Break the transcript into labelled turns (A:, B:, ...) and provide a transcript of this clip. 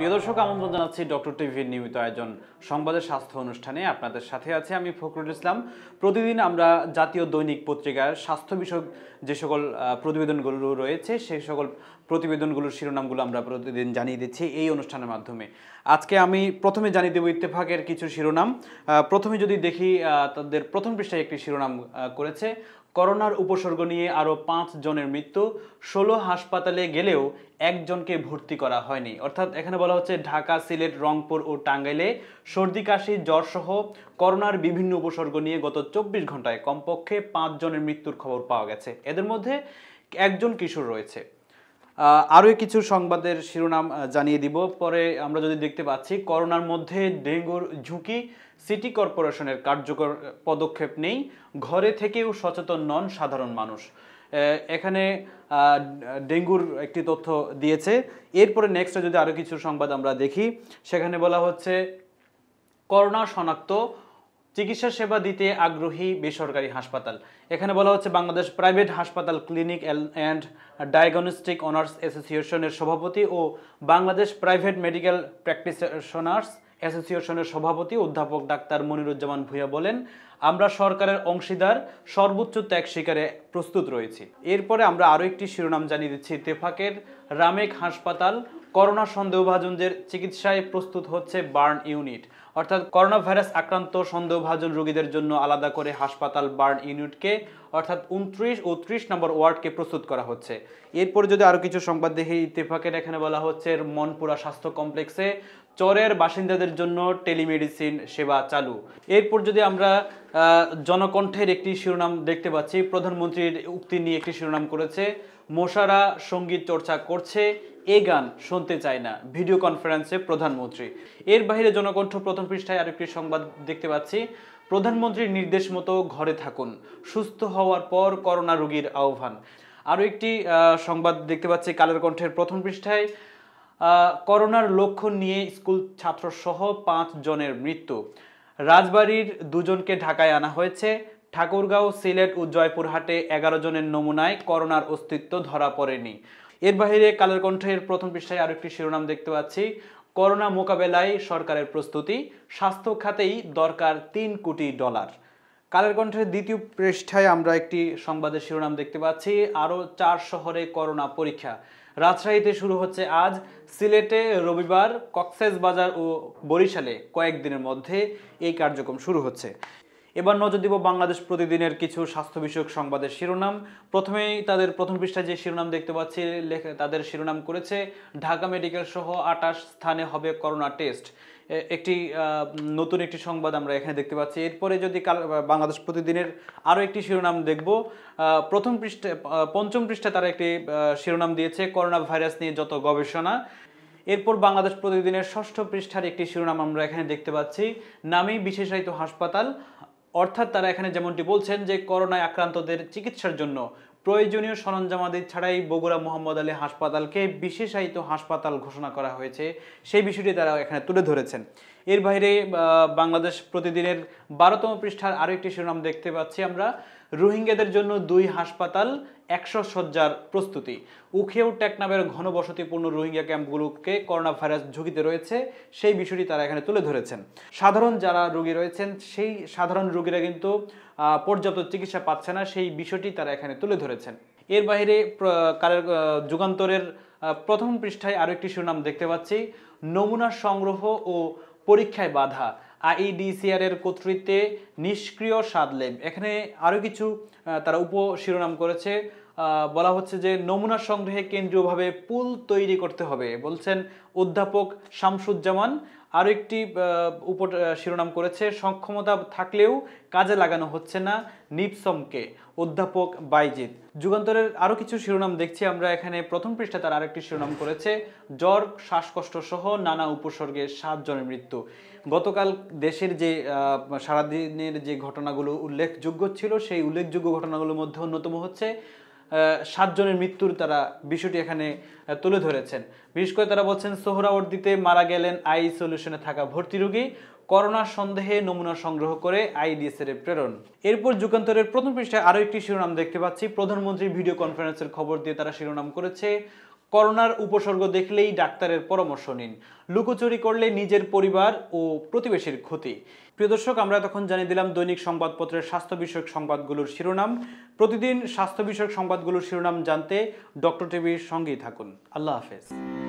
A: প্রিয় দর্শক আমন্ত্রণ জানাচ্ছি ডক্টর টিভির নিয়মিত আয়োজন সংবাদের স্বাস্থ্য অনুষ্ঠানে আপনাদের সাথে আছে আমি ফখরুল ইসলাম প্রতিদিন আমরা জাতীয় দৈনিক পত্রিকার স্বাস্থ্য বিষয়ক যে সকল প্রতিবেদনগুলো রয়েছে সেই সকল প্রতিবেদনগুলোর শিরোনামগুলো আমরা প্রতিদিন জানিয়ে দিচ্ছি এই অনুষ্ঠানের মাধ্যমে আজকে আমি প্রথমে জানিয়ে দেবো ইত্তেফাকের কিছু শিরোনাম প্রথমে যদি দেখি তাদের প্রথম পৃষ্ঠায় একটি শিরোনাম করেছে করোনার উপসর্গ নিয়ে আরও পাঁচ জনের মৃত্যু ষোলো হাসপাতালে গেলেও একজনকে ভর্তি করা হয়নি অর্থাৎ এখানে বলা হচ্ছে ঢাকা সিলেট রংপুর ও টাঙ্গাইলে সর্দি কাশি জ্বরসহ করোনার বিভিন্ন উপসর্গ নিয়ে গত চব্বিশ ঘন্টায় কমপক্ষে পাঁচজনের মৃত্যুর খবর পাওয়া গেছে এদের মধ্যে একজন কিশোর রয়েছে আরও কিছু সংবাদের শিরোনাম জানিয়ে দিব পরে আমরা যদি দেখতে পাচ্ছি করোনার মধ্যে ডেঙ্গুর ঝুঁকি সিটি কর্পোরেশনের কার্যকর পদক্ষেপ নেই ঘরে থেকেও সচেতন নন সাধারণ মানুষ এখানে ডেঙ্গুর একটি তথ্য দিয়েছে এরপরে নেক্সটে যদি আরও কিছু সংবাদ আমরা দেখি সেখানে বলা হচ্ছে করোনা শনাক্ত চিকিৎসা সেবা দিতে আগ্রহী বেসরকারি হাসপাতাল এখানে বলা হচ্ছে বাংলাদেশ প্রাইভেট হাসপাতাল ক্লিনিক অ্যান্ড ডায়াগনস্টিক অনার্স অ্যাসোসিয়েশনের সভাপতি ও বাংলাদেশ প্রাইভেট মেডিকেল প্র্যাকটিশনার্স অ্যাসোসিয়েশনের সভাপতি অধ্যাপক ডাক্তার মনিরুজ্জামান ভূঁয়া বলেন আমরা সরকারের অংশীদার সর্বোচ্চ ত্যাগ শিকারে প্রস্তুত রয়েছি এরপরে আমরা আরও একটি শিরোনাম জানিয়ে দিচ্ছি তেফাকের রামেক হাসপাতাল করোনা সন্দেহভাজনদের চিকিৎসায় প্রস্তুত হচ্ছে বার্ন ইউনিট অর্থাৎ করোনা ভাইরাস আক্রান্ত সন্দেহভাজন রোগীদের জন্য আলাদা করে হাসপাতাল বার্ন ইউনিটকে অর্থাৎ উনত্রিশ ও ত্রিশ নম্বর ওয়ার্ডকে প্রস্তুত করা হচ্ছে এরপর যদি আরও কিছু সংবাদ দেখি ইত্তেফাকের এখানে বলা হচ্ছে মনপুরা স্বাস্থ্য কমপ্লেক্সে চরের বাসিন্দাদের জন্য টেলিমেডিসিন সেবা চালু এরপর যদি আমরা জনকণ্ঠের একটি শিরোনাম দেখতে পাচ্ছি প্রধানমন্ত্রীর উক্তি নিয়ে একটি শিরোনাম করেছে মশারা সঙ্গীত চর্চা করছে এ গান শুনতে চায় না ভিডিও কনফারেন্সে প্রধানমন্ত্রী এর বাইরে জনকণ্ঠ প্রথম পৃষ্ঠায় আরেকটি সংবাদ দেখতে পাচ্ছি প্রধানমন্ত্রীর নির্দেশ মতো ঘরে থাকুন সুস্থ হওয়ার পর করোনা রোগীর আহ্বান আরও একটি সংবাদ দেখতে পাচ্ছি কালের কণ্ঠের প্রথম পৃষ্ঠায় করোনার লক্ষণ নিয়ে স্কুল ছাত্রসহ পাঁচ জনের মৃত্যু রাজবাড়ির দুজনকে ঢাকায় আনা হয়েছে ঠাকুরগাঁও সিলেট ও জয়পুরহাটে এগারো জনের নমুনায় করোনার অস্তিত্ব ধরা পড়েনি এর বাইরে কালের কণ্ঠের প্রথম পৃষ্ঠায় আরো একটি শিরোনাম দেখতে পাচ্ছি করোনা মোকাবেলায় সরকারের প্রস্তুতি স্বাস্থ্য খাতেই দরকার তিন কোটি ডলার কালের কণ্ঠের দ্বিতীয় পৃষ্ঠায় আমরা একটি সংবাদের শিরোনাম দেখতে পাচ্ছি আরও চার শহরে করোনা পরীক্ষা রাজশাহীতে শুরু হচ্ছে আজ সিলেটে রবিবার কক্সেস বাজার ও বরিশালে কয়েকদিনের মধ্যে এই কার্যক্রম শুরু হচ্ছে এবার নজর দিব বাংলাদেশ প্রতিদিনের কিছু স্বাস্থ্য বিষয়ক সংবাদের শিরোনাম প্রথমেই তাদের প্রথম পৃষ্ঠায় যে শিরোনাম দেখতে পাচ্ছি তাদের শিরোনাম করেছে ঢাকা মেডিকেল সহ আটাশ স্থানে হবে করোনা টেস্ট একটি নতুন একটি সংবাদ আমরা এখানে দেখতে পাচ্ছি এরপরে যদি কাল বাংলাদেশ প্রতিদিনের আরও একটি শিরোনাম দেখব প্রথম পৃষ্ঠে পঞ্চম পৃষ্ঠায় তারা একটি শিরোনাম দিয়েছে করোনা ভাইরাস নিয়ে যত গবেষণা এরপর বাংলাদেশ প্রতিদিনের ষষ্ঠ পৃষ্ঠার একটি শিরোনাম আমরা এখানে দেখতে পাচ্ছি নামেই বিশেষায়িত হাসপাতাল অর্থাৎ তারা এখানে যেমনটি বলছেন যে করোনায় আক্রান্তদের চিকিৎসার জন্য প্রয়োজনীয় সরঞ্জামাদি ছাড়াই বগুড়া মোহাম্মদ আলী হাসপাতালকে বিশেষায়িত হাসপাতাল ঘোষণা করা হয়েছে সেই বিষয়টি তারা এখানে তুলে ধরেছেন এর বাইরে বাংলাদেশ প্রতিদিনের বারোতম পৃষ্ঠার আরও একটি শিরোনাম দেখতে পাচ্ছি আমরা রোহিঙ্গাদের জন্য দুই হাসপাতাল একশো শয্যার প্রস্তুতি উখেও টেকনামের ঘনবসতিপূর্ণ রোহিঙ্গা ক্যাম্পগুলোকে করোনা ভাইরাস ঝুঁকিতে রয়েছে সেই বিষয়টি তারা এখানে তুলে ধরেছেন সাধারণ যারা রোগী রয়েছেন সেই সাধারণ রোগীরা কিন্তু পর্যাপ্ত চিকিৎসা পাচ্ছে না সেই বিষয়টি তারা এখানে তুলে ধরেছেন এর বাইরে কারের যুগান্তরের প্রথম পৃষ্ঠায় আরও একটি সুনাম দেখতে পাচ্ছি নমুনা সংগ্রহ ও পরীক্ষায় বাধা আইডিসিআর এর কর্তৃত্বে নিষ্ক্রিয় স্বাদ লেব এখানে আরও কিছু তারা উপশিরোনাম করেছে বলা হচ্ছে যে নমুনা সংগ্রহে কেন্দ্রীয়ভাবে পুল তৈরি করতে হবে বলছেন অধ্যাপক শামসুজ্জামান আরও একটি উপ শিরোনাম করেছে সক্ষমতা থাকলেও কাজে লাগানো হচ্ছে না নিপসমকে অধ্যাপক বাইজিৎ যুগান্তরের আরও কিছু শিরোনাম দেখছি আমরা এখানে প্রথম পৃষ্ঠা তার আরেকটি শিরোনাম করেছে জ্বর শ্বাসকষ্ট সহ নানা উপসর্গে সাতজনের মৃত্যু গতকাল দেশের যে সারাদিনের যে ঘটনাগুলো উল্লেখযোগ্য ছিল সেই উল্লেখযোগ্য ঘটনাগুলোর মধ্যে অন্যতম হচ্ছে সাতজনের মৃত্যুর তারা বিষয়টি এখানে তুলে ধরেছেন বিশেষ করে তারা বলছেন সোহরাওয়ার্দিতে মারা গেলেন আই সলিউশনে থাকা ভর্তি রোগী করোনার সন্দেহে নমুনা সংগ্রহ করে আইডিএসের প্রেরণ এরপর যুগান্তরের প্রথম পৃষ্ঠায় আরও একটি শিরোনাম দেখতে পাচ্ছি প্রধানমন্ত্রী ভিডিও কনফারেন্সের খবর দিয়ে তারা শিরোনাম করেছে করোনার উপসর্গ দেখলেই ডাক্তারের পরামর্শ নিন লুকোচুরি করলে নিজের পরিবার ও প্রতিবেশীর ক্ষতি প্রিয় দর্শক আমরা তখন জানিয়ে দিলাম দৈনিক সংবাদপত্রের স্বাস্থ্য বিষয়ক সংবাদগুলোর শিরোনাম প্রতিদিন স্বাস্থ্য বিষয়ক সংবাদগুলোর শিরোনাম জানতে ডক্টর টিভির সঙ্গেই থাকুন আল্লাহ হাফেজ